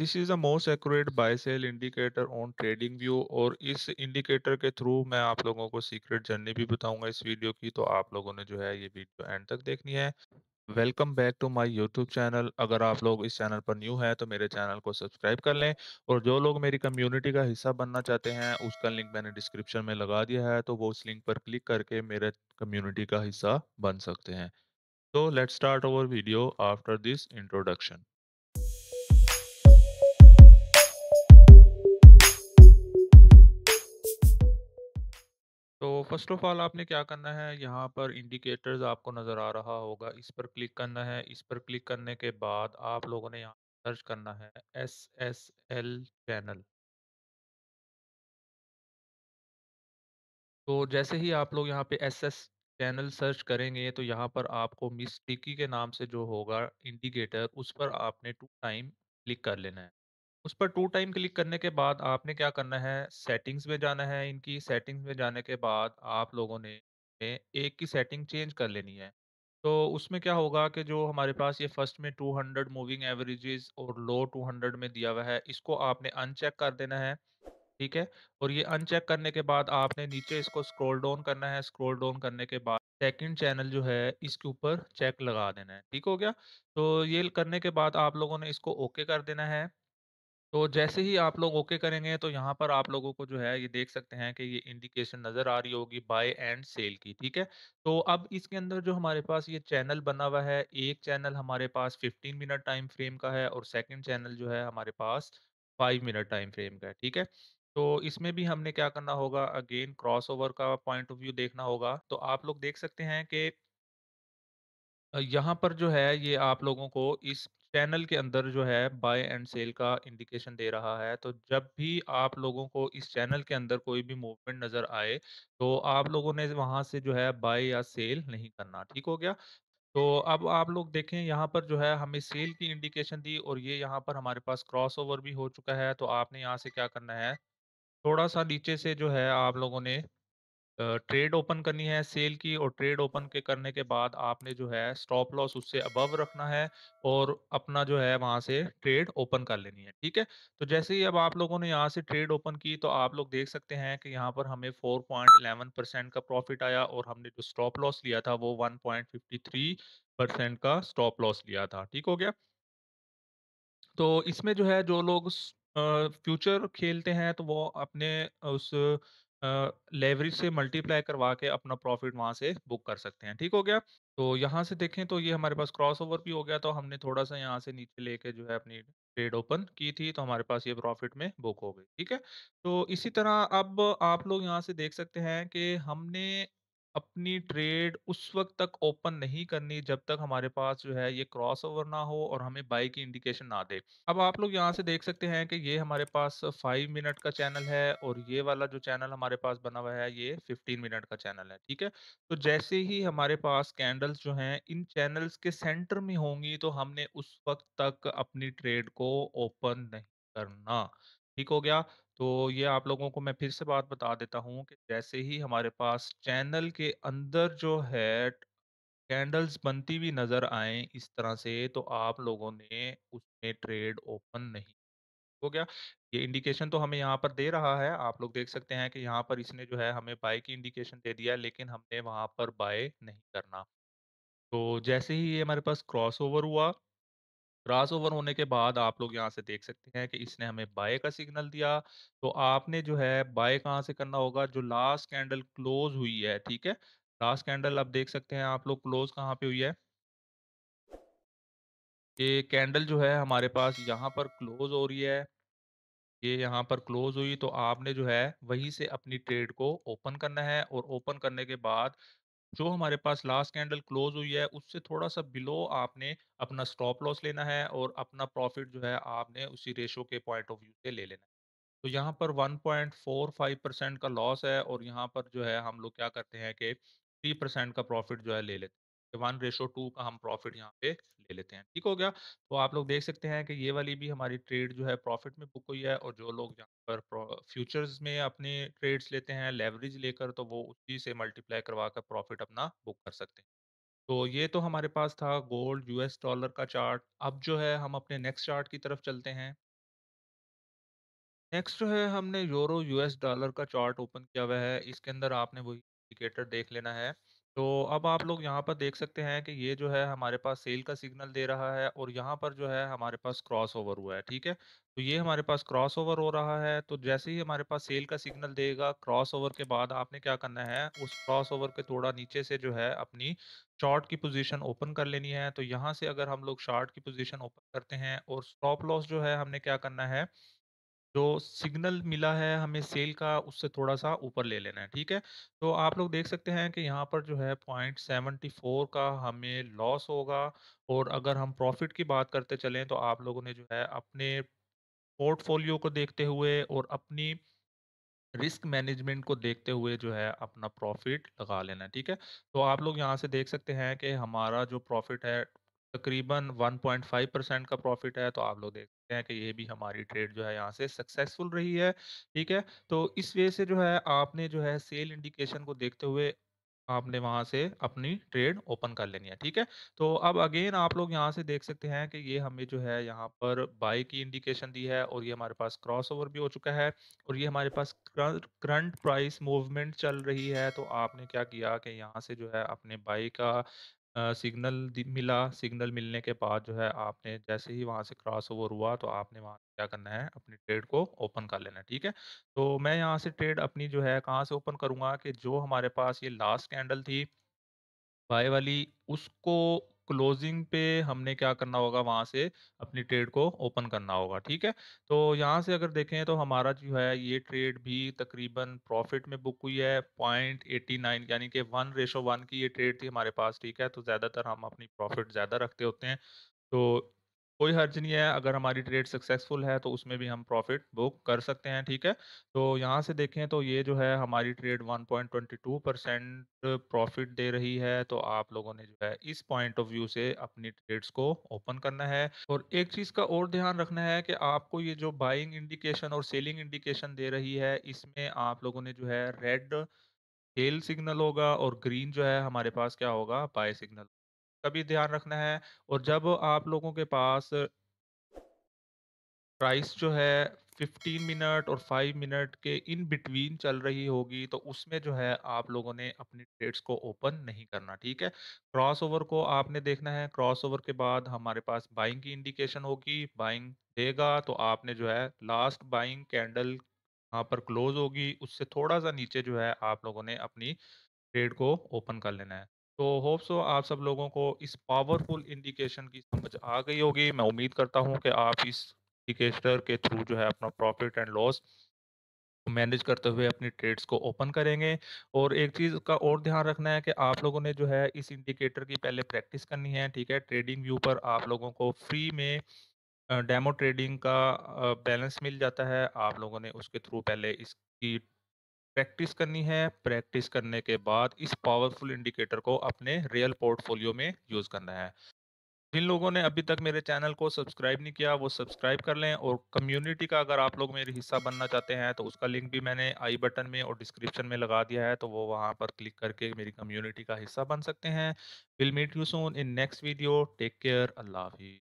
This is the most accurate buy sell indicator on TradingView और इस indicator के through मैं आप लोगों को सीक्रेट जर्नी भी बताऊंगा इस वीडियो की तो आप लोगों ने जो है ये वीडियो एंड तक देखनी है welcome back to my YouTube channel अगर आप लोग इस चैनल पर न्यू हैं तो मेरे चैनल को सब्सक्राइब कर लें और जो लोग मेरी कम्युनिटी का हिस्सा बनना चाहते हैं उसका लिंक मैंने डिस्क्रिप्शन में लगा दिया है तो वो उस लिंक पर क्लिक करके मेरे कम्युनिटी का हिस्सा बन सकते हैं तो let start our video after this introduction first of all आपने क्या करना है यहाँ पर इंडिकेटर्स आपको नज़र आ रहा होगा इस पर क्लिक करना है इस पर क्लिक करने के बाद आप लोगों ने यहाँ सर्च करना है एस एस एल चैनल तो जैसे ही आप लोग यहाँ पे एस एस चैनल सर्च करेंगे तो यहाँ पर आपको मिस टिकी के नाम से जो होगा इंडिकेटर उस पर आपने टू टाइम क्लिक कर लेना है उस पर टू टाइम क्लिक करने के बाद आपने क्या करना है सेटिंग्स में जाना है इनकी सेटिंग्स में जाने के बाद आप लोगों ने एक की सेटिंग चेंज कर लेनी है तो उसमें क्या होगा कि जो हमारे पास ये फर्स्ट में 200 मूविंग एवरेजेस और लो 200 में दिया हुआ है इसको आपने अनचेक कर देना है ठीक है और ये अनचेक करने के बाद आपने नीचे इसको स्क्रोल डाउन करना है स्क्रोल डाउन करने के बाद सेकेंड चैनल जो है इसके ऊपर चेक लगा देना है ठीक हो गया तो ये करने के बाद आप लोगों ने इसको ओके कर देना है तो जैसे ही आप लोग ओके करेंगे तो यहाँ पर आप लोगों को जो है ये देख सकते हैं कि ये इंडिकेशन नज़र आ रही होगी बाय एंड सेल की ठीक है तो अब इसके अंदर जो हमारे पास ये चैनल बना हुआ है एक चैनल हमारे पास 15 मिनट टाइम फ्रेम का है और सेकंड चैनल जो है हमारे पास 5 मिनट टाइम फ्रेम का है ठीक है तो इसमें भी हमने क्या करना होगा अगेन ओवर का पॉइंट ऑफ व्यू देखना होगा तो आप लोग देख सकते हैं कि यहाँ पर जो है ये आप लोगों को इस चैनल के अंदर जो है बाय एंड सेल का इंडिकेशन दे रहा है तो जब भी आप लोगों को इस चैनल के अंदर कोई भी मूवमेंट नज़र आए तो आप लोगों ने वहां से जो है बाय या सेल नहीं करना ठीक हो गया तो अब आप लोग देखें यहाँ पर जो है हमें सेल की इंडिकेशन दी और ये यहाँ पर हमारे पास क्रॉसओवर भी हो चुका है तो आपने यहाँ से क्या करना है थोड़ा सा नीचे से जो है आप लोगों ने ट्रेड ओपन करनी है सेल की और ट्रेड ओपन के करने के बाद आपने जो है स्टॉप लॉस उससे अबव रखना है और अपना जो है वहां से ट्रेड ओपन कर लेनी है ठीक है तो जैसे ही अब आप लोगों ने यहाँ से ट्रेड ओपन की तो आप लोग देख सकते हैं कि यहाँ पर हमें 4.11 परसेंट का प्रॉफिट आया और हमने जो स्टॉप लॉस लिया था वो वन परसेंट का स्टॉप लॉस लिया था ठीक हो गया तो इसमें जो है जो लोग फ्यूचर खेलते हैं तो वो अपने उस लेवरेज से मल्टीप्लाई करवा के अपना प्रॉफिट वहाँ से बुक कर सकते हैं ठीक हो गया तो यहाँ से देखें तो ये हमारे पास क्रॉस ओवर भी हो गया तो हमने थोड़ा सा यहाँ से नीचे लेके जो है अपनी ट्रेड ओपन की थी तो हमारे पास ये प्रॉफिट में बुक हो गई ठीक है तो इसी तरह अब आप लोग यहाँ से देख सकते हैं कि हमने अपनी ट्रेड उस वक्त तक ओपन नहीं करनी जब तक हमारे पास जो है ये क्रॉस ओवर ना हो और हमें बाई की इंडिकेशन ना दे अब आप लोग यहाँ से देख सकते हैं कि ये हमारे पास फाइव मिनट का चैनल है और ये वाला जो चैनल हमारे पास बना हुआ है ये फिफ्टीन मिनट का चैनल है ठीक है तो जैसे ही हमारे पास कैंडल्स जो हैं इन चैनल्स के सेंटर में होंगी तो हमने उस वक्त तक अपनी ट्रेड को ओपन नहीं करना ठीक हो गया? तो ये आप लोगों को मैं फिर से बात बता देता हूँ कि जैसे ही हमारे पास चैनल के अंदर जो है कैंडल्स बनती हुई नज़र आए इस तरह से, तो आप लोगों ने उसमें ट्रेड ओपन नहीं हो गया? ये इंडिकेशन तो हमें यहाँ पर दे रहा है। आप लोग देख सकते हैं कि यहाँ पर इसने जो है हमें बाय की इंडिकेशन दे दिया है, लेकिन हमने वहाँ पर बाय नहीं करना। तो जैसे ही ये हमारे पास क्रॉस हुआ क्रॉस ओवर होने के बाद आप लोग यहाँ से देख सकते हैं कि इसने हमें बाय का सिग्नल दिया तो आपने जो है बाय कहाँ से करना होगा जो लास्ट कैंडल क्लोज हुई है ठीक है लास्ट कैंडल आप देख सकते हैं आप लोग क्लोज कहाँ पे हुई है ये कैंडल जो है हमारे पास यहाँ पर क्लोज हो रही है ये यहाँ पर क्लोज हुई तो आपने जो है वहीं से अपनी ट्रेड को ओपन करना है और ओपन करने के बाद जो हमारे पास लास्ट कैंडल क्लोज हुई है उससे थोड़ा सा बिलो आपने अपना स्टॉप लॉस लेना है और अपना प्रॉफिट जो है आपने उसी रेशो के पॉइंट ऑफ व्यू से ले लेना है तो यहाँ पर 1.45 परसेंट का लॉस है और यहाँ पर जो है हम लोग क्या करते हैं कि 3 परसेंट का प्रॉफिट जो है ले लेते हैं वन रेशो टू का हम प्रॉफिट यहाँ पे ले लेते हैं ठीक हो गया तो आप लोग देख सकते हैं कि ये वाली भी हमारी ट्रेड जो है प्रॉफिट में बुक हुई है और जो लोग यहाँ पर फ्यूचर्स में अपने ट्रेड्स लेते हैं लेवरेज लेकर तो वो उसी से मल्टीप्लाई करवा कर प्रॉफिट अपना बुक कर सकते हैं तो ये तो हमारे पास था गोल्ड यूएस डॉलर का चार्ट अब जो है हम अपने नेक्स्ट चार्ट की तरफ चलते हैं नेक्स्ट जो है हमने यूरो यूएस डॉलर का चार्ट ओपन किया हुआ है इसके अंदर आपने वही इंडिकेटर देख लेना है तो अब आप लोग यहाँ पर देख सकते हैं कि ये जो है हमारे पास सेल का सिग्नल दे रहा है और यहाँ पर जो है हमारे पास क्रॉस ओवर हुआ है ठीक है तो ये हमारे पास क्रॉस ओवर हो रहा है तो जैसे ही हमारे पास सेल का सिग्नल देगा क्रॉस ओवर के बाद आपने क्या करना है उस क्रॉस ओवर के थोड़ा नीचे से जो है अपनी शॉर्ट की पोजीशन ओपन कर लेनी है तो यहाँ से अगर हम लोग शॉर्ट की पोजीशन ओपन करते हैं और स्टॉप लॉस जो है हमने क्या करना है जो सिग्नल मिला है हमें सेल का उससे थोड़ा सा ऊपर ले लेना है ठीक है तो आप लोग देख सकते हैं कि यहाँ पर जो है पॉइंट सेवेंटी फोर का हमें लॉस होगा और अगर हम प्रॉफिट की बात करते चलें तो आप लोगों ने जो है अपने पोर्टफोलियो को देखते हुए और अपनी रिस्क मैनेजमेंट को देखते हुए जो है अपना प्रॉफिट लगा लेना ठीक है तो आप लोग यहाँ से देख सकते हैं कि हमारा जो प्रॉफिट है तकरीबन 1.5 परसेंट का प्रॉफिट है तो आप लोग देख सकते हैं कि ये भी हमारी ट्रेड जो है यहाँ से सक्सेसफुल रही है ठीक है तो इस वजह से जो है आपने जो है सेल इंडिकेशन को देखते हुए आपने वहां से अपनी ट्रेड ओपन कर लेनी है ठीक है तो अब अगेन आप लोग यहाँ से देख सकते हैं कि ये हमें जो है यहाँ पर बाई की इंडिकेशन दी है और ये हमारे पास क्रॉसओवर भी हो चुका है और ये हमारे पास करंट प्राइस मूवमेंट चल रही है तो आपने क्या किया कि यहाँ से जो है अपने बाई का सिग्नल मिला, सिग्नल मिलने के बाद जो है आपने जैसे ही वहाँ से क्रॉस ओवर हुआ तो आपने वहाँ क्या करना है अपनी ट्रेड को ओपन कर लेना है, ठीक है। तो मैं यहाँ से ट्रेड अपनी जो है कहाँ से ओपन करूँगा कि जो हमारे पास ये लास्ट कैंडल थी, बाय वाली उसको क्लोजिंग पे हमने क्या करना होगा वहां से अपनी ट्रेड को ओपन करना होगा ठीक है तो यहाँ से अगर देखें तो हमारा जो है ये ट्रेड भी तकरीबन प्रॉफिट में बुक हुई है पॉइंट एटी नाइन यानी कि वन रेशो वन की ये ट्रेड थी हमारे पास ठीक है तो ज़्यादातर हम अपनी प्रॉफिट ज़्यादा रखते होते हैं तो कोई हर्ज नहीं है अगर हमारी ट्रेड सक्सेसफुल है तो उसमें भी हम प्रॉफिट बुक कर सकते हैं ठीक है तो यहाँ से देखें तो ये जो है हमारी ट्रेड 1.22 परसेंट प्रॉफिट दे रही है तो आप लोगों ने जो है इस पॉइंट ऑफ व्यू से अपनी ट्रेड्स को ओपन करना है और एक चीज़ का और ध्यान रखना है कि आपको ये जो बाइंग इंडिकेशन और सेलिंग इंडिकेशन दे रही है इसमें आप लोगों ने जो है रेड सेल सिग्नल होगा और ग्रीन जो है हमारे पास क्या होगा बाय सिग्नल का भी ध्यान रखना है और जब आप लोगों के पास प्राइस जो है 15 मिनट और 5 मिनट के इन बिटवीन चल रही होगी तो उसमें जो है आप लोगों ने अपनी ट्रेड्स को ओपन नहीं करना ठीक है क्रॉसओवर को आपने देखना है क्रॉसओवर के बाद हमारे पास बाइंग की इंडिकेशन होगी बाइंग देगा तो आपने जो है लास्ट बाइंग कैंडल यहाँ पर क्लोज होगी उससे थोड़ा सा नीचे जो है आप लोगों ने अपनी ट्रेड को ओपन कर लेना है तो होप सो आप सब लोगों को इस पावरफुल इंडिकेशन की समझ आ गई होगी मैं उम्मीद करता हूं कि आप इस इंडिकेटर के थ्रू जो है अपना प्रॉफिट एंड लॉस मैनेज करते हुए अपनी ट्रेड्स को ओपन करेंगे और एक चीज़ का और ध्यान रखना है कि आप लोगों ने जो है इस इंडिकेटर की पहले प्रैक्टिस करनी है ठीक है ट्रेडिंग व्यू पर आप लोगों को फ्री में डेमो ट्रेडिंग का बैलेंस मिल जाता है आप लोगों ने उसके थ्रू पहले इसकी प्रैक्टिस करनी है प्रैक्टिस करने के बाद इस पावरफुल इंडिकेटर को अपने रियल पोर्टफोलियो में यूज़ करना है जिन लोगों ने अभी तक मेरे चैनल को सब्सक्राइब नहीं किया वो सब्सक्राइब कर लें और कम्युनिटी का अगर आप लोग मेरे हिस्सा बनना चाहते हैं तो उसका लिंक भी मैंने आई बटन में और डिस्क्रिप्शन में लगा दिया है तो वो वहाँ पर क्लिक करके मेरी कम्युनिटी का हिस्सा बन सकते हैं will meet you soon in next video take care अल्लाह हाफिज़